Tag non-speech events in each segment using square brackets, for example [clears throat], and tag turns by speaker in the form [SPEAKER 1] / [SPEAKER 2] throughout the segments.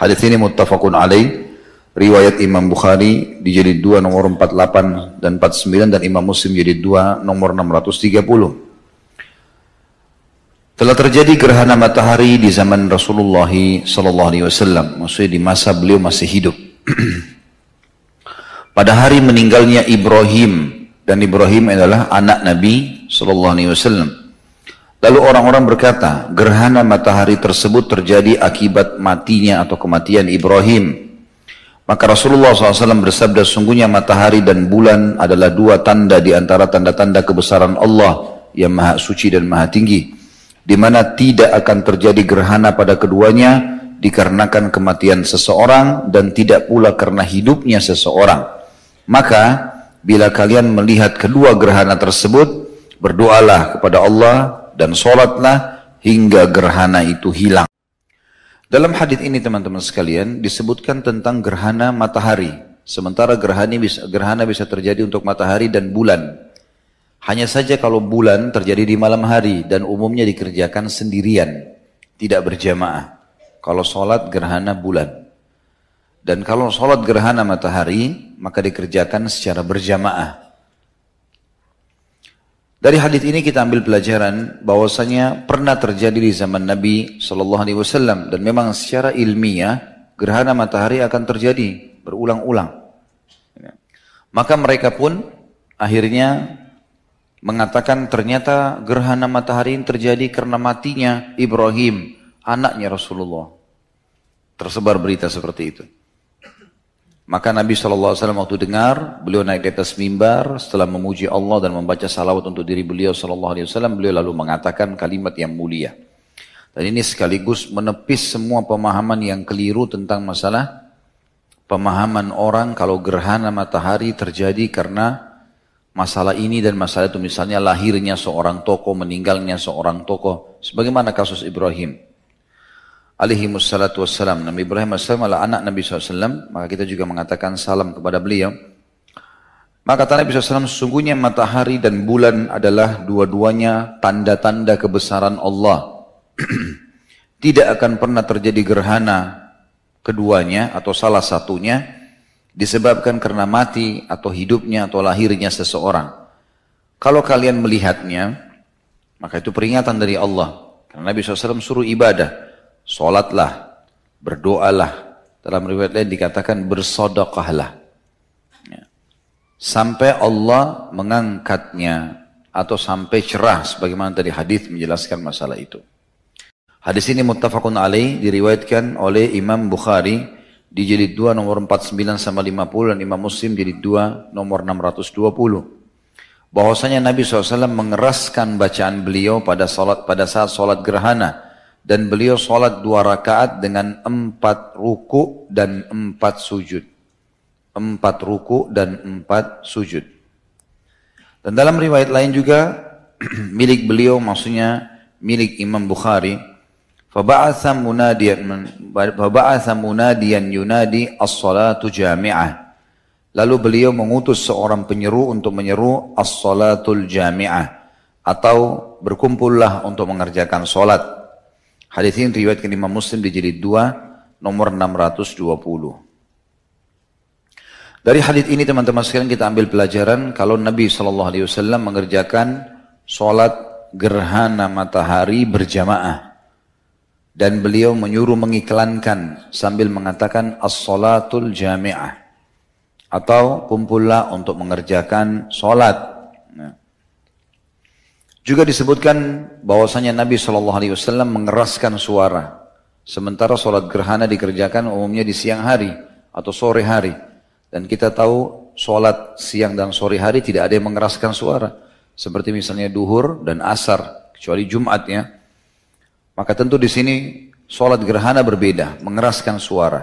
[SPEAKER 1] Hadis ini muttafaqun alaih. Riwayat Imam Bukhari di jilid 2 nomor 48 dan 49 dan Imam Muslim jilid 2 nomor 630. Telah terjadi gerhana matahari di zaman Rasulullah sallallahu alaihi wasallam, maksudnya di masa beliau masih hidup. [clears throat] Pada hari meninggalnya Ibrahim dan Ibrahim adalah anak Nabi sallallahu alaihi wasallam. Lalu orang-orang berkata, gerhana matahari tersebut terjadi akibat matinya atau kematian Ibrahim. Maka Rasulullah SAW bersabda, sungguhnya matahari dan bulan adalah dua tanda di antara tanda-tanda kebesaran Allah yang maha suci dan maha tinggi. Di mana tidak akan terjadi gerhana pada keduanya dikarenakan kematian seseorang dan tidak pula karena hidupnya seseorang. Maka bila kalian melihat kedua gerhana tersebut, berdoalah kepada Allah dan sholatlah hingga gerhana itu hilang. Dalam hadis ini teman-teman sekalian disebutkan tentang gerhana matahari. Sementara gerhana bisa, gerhana bisa terjadi untuk matahari dan bulan. Hanya saja kalau bulan terjadi di malam hari dan umumnya dikerjakan sendirian, tidak berjamaah. Kalau sholat gerhana bulan. Dan kalau sholat gerhana matahari, maka dikerjakan secara berjamaah. Dari hadis ini kita ambil pelajaran bahwasanya pernah terjadi di zaman Nabi Shallallahu Alaihi Wasallam dan memang secara ilmiah gerhana matahari akan terjadi berulang-ulang. Maka mereka pun akhirnya mengatakan ternyata gerhana matahari ini terjadi karena matinya Ibrahim anaknya Rasulullah. Tersebar berita seperti itu. Maka Nabi SAW waktu dengar, beliau naik ke atas mimbar setelah memuji Allah dan membaca salawat untuk diri beliau SAW, beliau lalu mengatakan kalimat yang mulia. Dan ini sekaligus menepis semua pemahaman yang keliru tentang masalah pemahaman orang kalau gerhana matahari terjadi karena masalah ini dan masalah itu misalnya lahirnya seorang tokoh, meninggalnya seorang tokoh. Sebagaimana kasus Ibrahim alaihi wassalatu wassalam. Nabi Ibrahim AS adalah anak Nabi SAW, maka kita juga mengatakan salam kepada beliau. Maka kata Nabi SAW, sesungguhnya matahari dan bulan adalah dua-duanya tanda-tanda kebesaran Allah. [clears throat] Tidak akan pernah terjadi gerhana keduanya atau salah satunya disebabkan karena mati atau hidupnya atau lahirnya seseorang. Kalau kalian melihatnya, maka itu peringatan dari Allah. Karena Nabi SAW suruh ibadah. Sholatlah, berdoalah. Dalam riwayat lain dikatakan bersodokahlah. Ya. Sampai Allah mengangkatnya atau sampai cerah sebagaimana tadi hadis menjelaskan masalah itu. Hadis ini muttafaqun alaih diriwayatkan oleh Imam Bukhari di jilid 2 nomor 49 sama 50 dan Imam Muslim jilid 2 nomor 620 bahwasanya Nabi SAW mengeraskan bacaan beliau pada salat pada saat salat gerhana dan beliau sholat dua rakaat dengan empat ruku dan empat sujud. Empat ruku dan empat sujud. Dan dalam riwayat lain juga [clears throat] milik beliau maksudnya milik Imam Bukhari. Faba'atha munadiyan, faba'atha munadiyan yunadi as-salatu jami'ah. Lalu beliau mengutus seorang penyeru untuk menyeru as-salatul jami'ah atau berkumpullah untuk mengerjakan solat Hadis ini riwayatkan Imam Muslim di jilid 2 nomor 620. Dari hadis ini teman-teman sekalian kita ambil pelajaran kalau Nabi Shallallahu Alaihi Wasallam mengerjakan sholat gerhana matahari berjamaah dan beliau menyuruh mengiklankan sambil mengatakan as-salatul jami'ah atau kumpullah untuk mengerjakan sholat. Nah. Juga disebutkan bahwasanya Nabi Shallallahu Alaihi Wasallam mengeraskan suara, sementara sholat gerhana dikerjakan umumnya di siang hari atau sore hari. Dan kita tahu sholat siang dan sore hari tidak ada yang mengeraskan suara, seperti misalnya duhur dan asar, kecuali Jumatnya. Maka tentu di sini sholat gerhana berbeda, mengeraskan suara.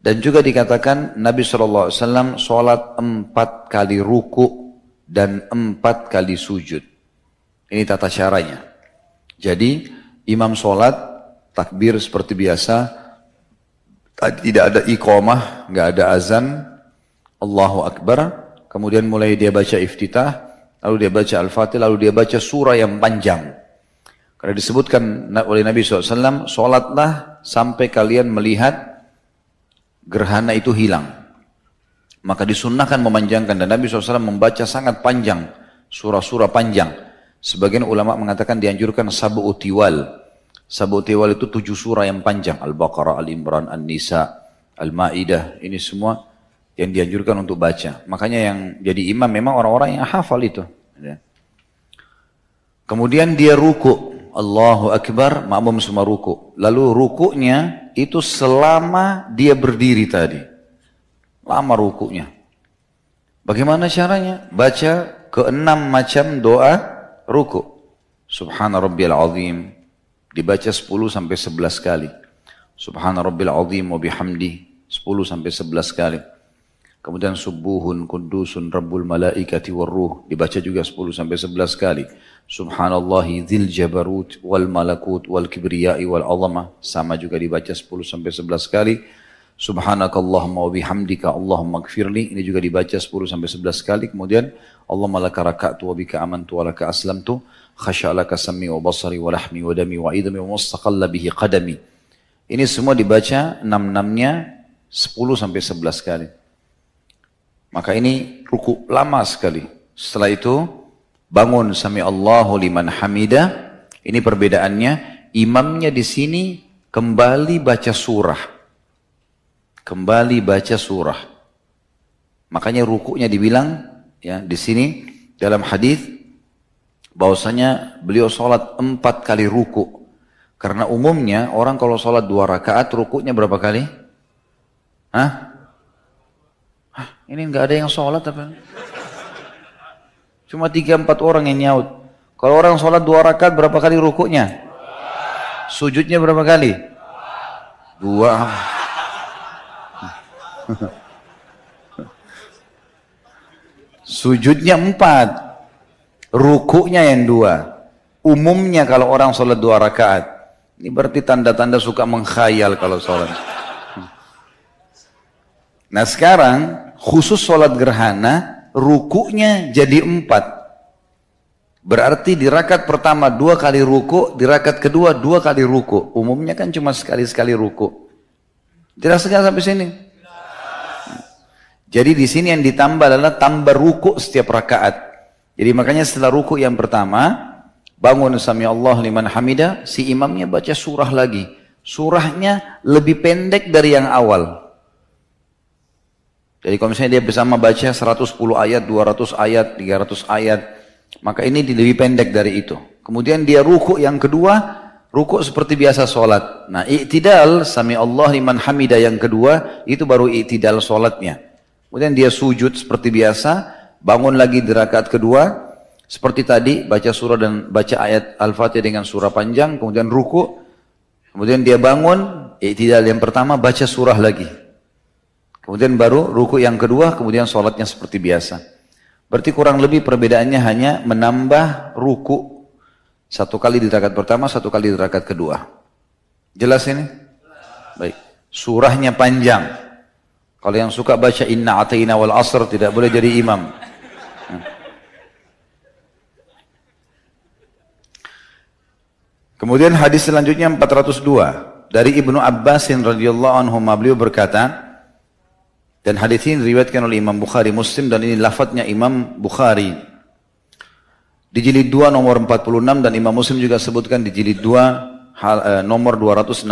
[SPEAKER 1] Dan juga dikatakan Nabi Alaihi Wasallam sholat empat kali ruku dan empat kali sujud. Ini tata caranya. Jadi imam sholat takbir seperti biasa, tidak ada iqamah, nggak ada azan, Allahu Akbar, kemudian mulai dia baca iftitah, lalu dia baca Al-Fatih, lalu dia baca surah yang panjang. Karena disebutkan oleh Nabi SAW, sholatlah sampai kalian melihat gerhana itu hilang. Maka disunnahkan memanjangkan dan Nabi SAW membaca sangat panjang, surah-surah panjang. Sebagian ulama mengatakan dianjurkan sabu utiwal. Sabu utiwal itu tujuh surah yang panjang. Al-Baqarah, Al-Imran, al nisa Al-Ma'idah. Ini semua yang dianjurkan untuk baca. Makanya yang jadi imam memang orang-orang yang hafal itu. Ya. Kemudian dia ruku. Allahu Akbar, makmum semua ruku. Lalu rukunya itu selama dia berdiri tadi. Lama rukunya. Bagaimana caranya? Baca keenam macam doa ruku. Subhana rabbil azim dibaca 10 sampai 11 kali. Subhana rabbil azim wa bihamdi 10 sampai 11 kali. Kemudian subuhun kudusun rabbul malaikati warruh dibaca juga 10 sampai 11 kali. Subhanallahi dzil jabarut wal malakut wal kibriyai wal azama sama juga dibaca 10 sampai 11 kali. Subhanakallahumma wabihamdika Allahumma gfirli. Ini juga dibaca 10 sampai 11 kali. Kemudian Allahumma laka raka'tu wabika bika amantu wa laka aslamtu. Khasya laka sammi wa basari wa lahmi wa dami wa idami wa mustaqalla bihi qadami. Ini semua dibaca 6-6-nya 10 sampai 11 kali. Maka ini ruku lama sekali. Setelah itu bangun sami Allahu liman hamida. Ini perbedaannya. Imamnya di sini kembali baca surah kembali baca surah. Makanya rukuknya dibilang ya di sini dalam hadis bahwasanya beliau sholat empat kali ruku. Karena umumnya orang kalau sholat dua rakaat rukuknya berapa kali? Hah? Hah ini nggak ada yang sholat apa? Cuma tiga empat orang yang nyaut. Kalau orang sholat dua rakaat berapa kali rukuknya? Sujudnya berapa kali? Dua. Ah. Sujudnya empat. Rukuknya yang dua. Umumnya kalau orang sholat dua rakaat. Ini berarti tanda-tanda suka mengkhayal kalau sholat. Nah sekarang khusus sholat gerhana rukuknya jadi empat. Berarti di rakaat pertama dua kali rukuk, di rakaat kedua dua kali rukuk. Umumnya kan cuma sekali-sekali rukuk. Tidak segar sampai sini. Jadi di sini yang ditambah adalah tambah ruku setiap rakaat. Jadi makanya setelah ruku yang pertama, bangun sami Allah liman hamida, si imamnya baca surah lagi. Surahnya lebih pendek dari yang awal. Jadi kalau misalnya dia bersama baca 110 ayat, 200 ayat, 300 ayat, maka ini lebih pendek dari itu. Kemudian dia ruku yang kedua, ruku seperti biasa sholat. Nah, iktidal sami Allah liman hamida yang kedua, itu baru iktidal sholatnya. Kemudian dia sujud seperti biasa, bangun lagi di rakaat kedua, seperti tadi baca surah dan baca ayat Al-Fatihah dengan surah panjang, kemudian ruku, kemudian dia bangun, tidak yang pertama baca surah lagi. Kemudian baru ruku yang kedua, kemudian sholatnya seperti biasa. Berarti kurang lebih perbedaannya hanya menambah ruku satu kali di rakaat pertama, satu kali di rakaat kedua. Jelas ini? Baik. Surahnya panjang. Kalau yang suka baca inna ataina wal asr tidak boleh jadi imam. Kemudian hadis selanjutnya 402 dari Ibnu Abbasin radhiyallahu anhu beliau berkata dan hadis ini diriwayatkan oleh Imam Bukhari Muslim dan ini lafadznya Imam Bukhari di jilid 2 nomor 46 dan Imam Muslim juga sebutkan di jilid 2 eh, nomor 262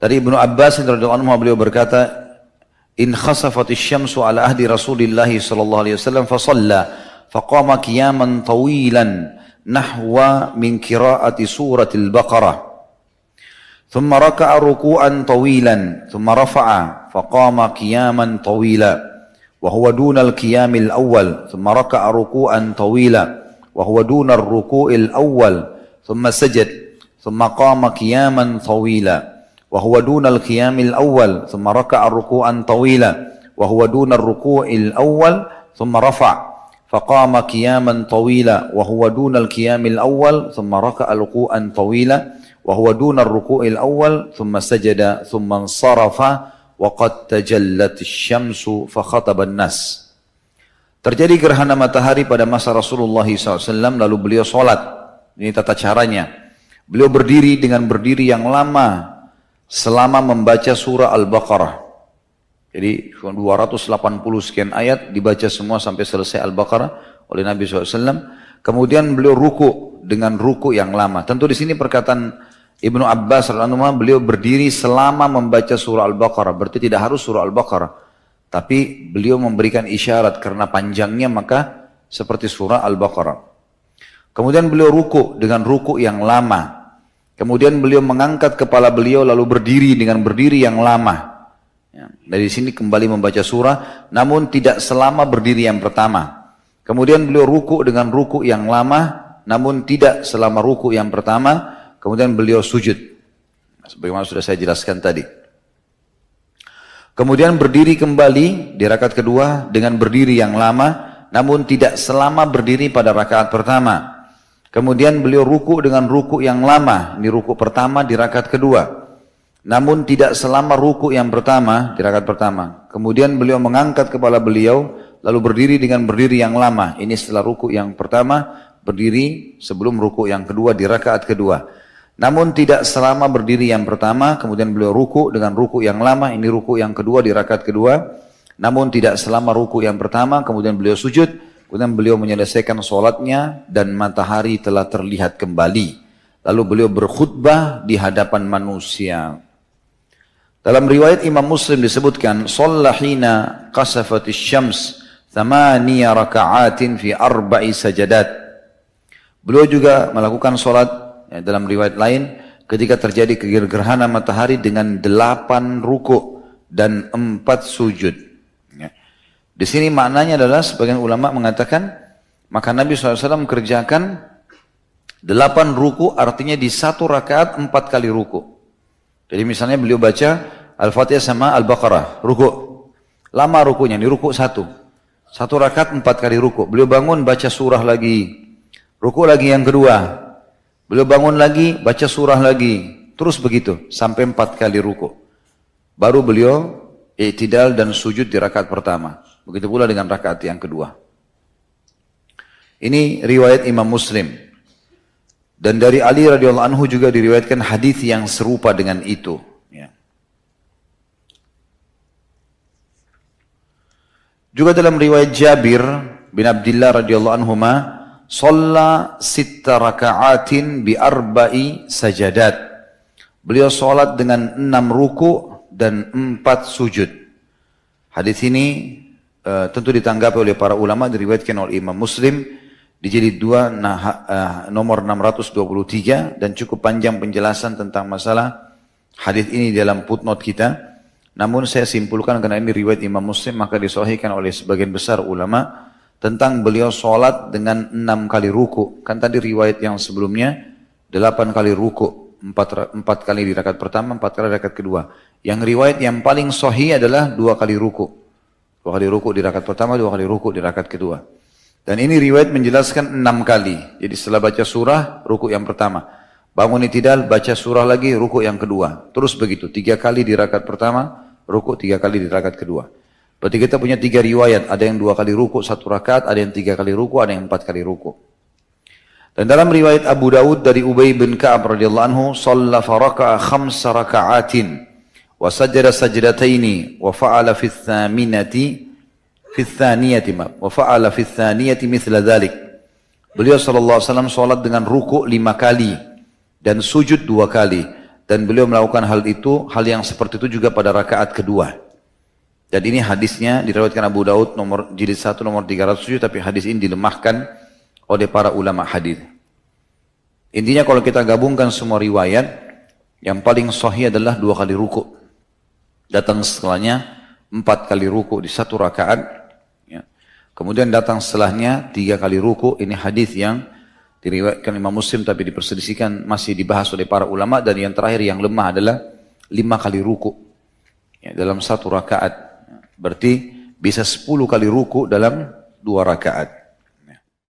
[SPEAKER 1] dari Ibnu Abbas radhiyallahu anhu beliau berkata انخسفت الشمس على عهد رسول الله صلى الله عليه وسلم فصلى فقام قياما طويلا نحو من قراءة سورة البقرة ثم ركع ركوعا طويلا ثم رفع فقام قياما طويلا وهو دون القيام الأول ثم ركع ركوعا طويلا وهو دون الركوع الأول ثم سجد ثم قام قياما طويلا wa huwa dunal qiyamil thumma raka'a ruku'an tawila wa huwa ruku'il thumma rafa' ثم Terjadi gerhana matahari pada masa Rasulullah SAW lalu beliau sholat. Ini tata caranya. Beliau berdiri dengan berdiri yang lama selama membaca surah Al-Baqarah. Jadi 280 sekian ayat dibaca semua sampai selesai Al-Baqarah oleh Nabi SAW. Kemudian beliau ruku dengan ruku yang lama. Tentu di sini perkataan Ibnu Abbas r.a. beliau berdiri selama membaca surah Al-Baqarah. Berarti tidak harus surah Al-Baqarah. Tapi beliau memberikan isyarat karena panjangnya maka seperti surah Al-Baqarah. Kemudian beliau ruku dengan ruku yang lama. Kemudian beliau mengangkat kepala beliau lalu berdiri dengan berdiri yang lama. Ya, dari sini kembali membaca surah, namun tidak selama berdiri yang pertama. Kemudian beliau ruku dengan ruku yang lama, namun tidak selama ruku yang pertama. Kemudian beliau sujud. Nah, sebagaimana sudah saya jelaskan tadi. Kemudian berdiri kembali di rakaat kedua dengan berdiri yang lama, namun tidak selama berdiri pada rakaat pertama. Kemudian beliau ruku dengan ruku yang lama, di ruku pertama, di rakaat kedua. Namun tidak selama ruku yang pertama, di rakaat pertama. Kemudian beliau mengangkat kepala beliau, lalu berdiri dengan berdiri yang lama. Ini setelah ruku yang pertama, berdiri sebelum ruku yang kedua, di rakaat kedua. Namun tidak selama berdiri yang pertama, kemudian beliau ruku dengan ruku yang lama, ini ruku yang kedua, di rakaat kedua. Namun tidak selama ruku yang pertama, kemudian beliau sujud, Kemudian beliau menyelesaikan sholatnya dan matahari telah terlihat kembali. Lalu beliau berkhutbah di hadapan manusia. Dalam riwayat Imam Muslim disebutkan, Sallahina kasafatis syams thamaniya raka'atin fi arba'i sajadat. Beliau juga melakukan sholat ya, dalam riwayat lain ketika terjadi gerhana matahari dengan delapan ruku dan empat sujud. Di sini maknanya adalah sebagian ulama mengatakan maka Nabi SAW kerjakan delapan ruku artinya di satu rakaat empat kali ruku. Jadi misalnya beliau baca Al-Fatihah sama Al-Baqarah, ruku. Lama rukunya, ini ruku satu. Satu rakaat empat kali ruku. Beliau bangun baca surah lagi. Ruku lagi yang kedua. Beliau bangun lagi, baca surah lagi. Terus begitu, sampai empat kali ruku. Baru beliau iktidal dan sujud di rakaat pertama. Begitu pula dengan rakaat yang kedua. Ini riwayat Imam Muslim. Dan dari Ali radhiyallahu anhu juga diriwayatkan hadis yang serupa dengan itu. Ya. Juga dalam riwayat Jabir bin Abdullah radhiyallahu anhu ma Salla sitta raka'atin bi arba'i sajadat. Beliau solat dengan enam ruku dan empat sujud. Hadis ini uh, tentu ditanggapi oleh para ulama diriwayatkan oleh Imam Muslim di jilid 2 nah, uh, nomor 623 dan cukup panjang penjelasan tentang masalah hadis ini dalam footnote kita. Namun saya simpulkan karena ini riwayat Imam Muslim maka disohikan oleh sebagian besar ulama tentang beliau sholat dengan enam kali ruku. Kan tadi riwayat yang sebelumnya delapan kali ruku, empat, empat kali di rakaat pertama, empat kali rakaat kedua. Yang riwayat yang paling sohi adalah dua kali ruku. Dua kali ruku di rakaat pertama, dua kali ruku di rakaat kedua. Dan ini riwayat menjelaskan enam kali. Jadi setelah baca surah, ruku yang pertama. Bangun itidal, baca surah lagi, ruku yang kedua. Terus begitu, tiga kali di rakaat pertama, ruku tiga kali di rakaat kedua. Berarti kita punya tiga riwayat. Ada yang dua kali ruku, satu rakaat, ada yang tiga kali ruku, ada yang empat kali ruku. Dan dalam riwayat Abu Daud dari Ubay bin Ka'ab radhiyallahu anhu, "Shalla faraka'a khamsa raka'atin." wa sajada sajdataini wa fa'ala fi tsaminati fi tsaniyati ma wa fa'ala fi tsaniyati mithla dzalik beliau sallallahu alaihi wasallam salat dengan ruku lima kali dan sujud dua kali dan beliau melakukan hal itu hal yang seperti itu juga pada rakaat kedua dan ini hadisnya diriwayatkan Abu Daud nomor jilid 1 nomor 307 tapi hadis ini dilemahkan oleh para ulama hadis. Intinya kalau kita gabungkan semua riwayat yang paling sahih adalah dua kali ruku. Datang setelahnya empat kali ruku di satu rakaat. Ya. Kemudian datang setelahnya tiga kali ruku. Ini hadis yang diriwayatkan Imam Muslim tapi diperselisihkan masih dibahas oleh para ulama dan yang terakhir yang lemah adalah lima kali ruku ya, dalam satu rakaat. Berarti bisa sepuluh kali ruku dalam dua rakaat.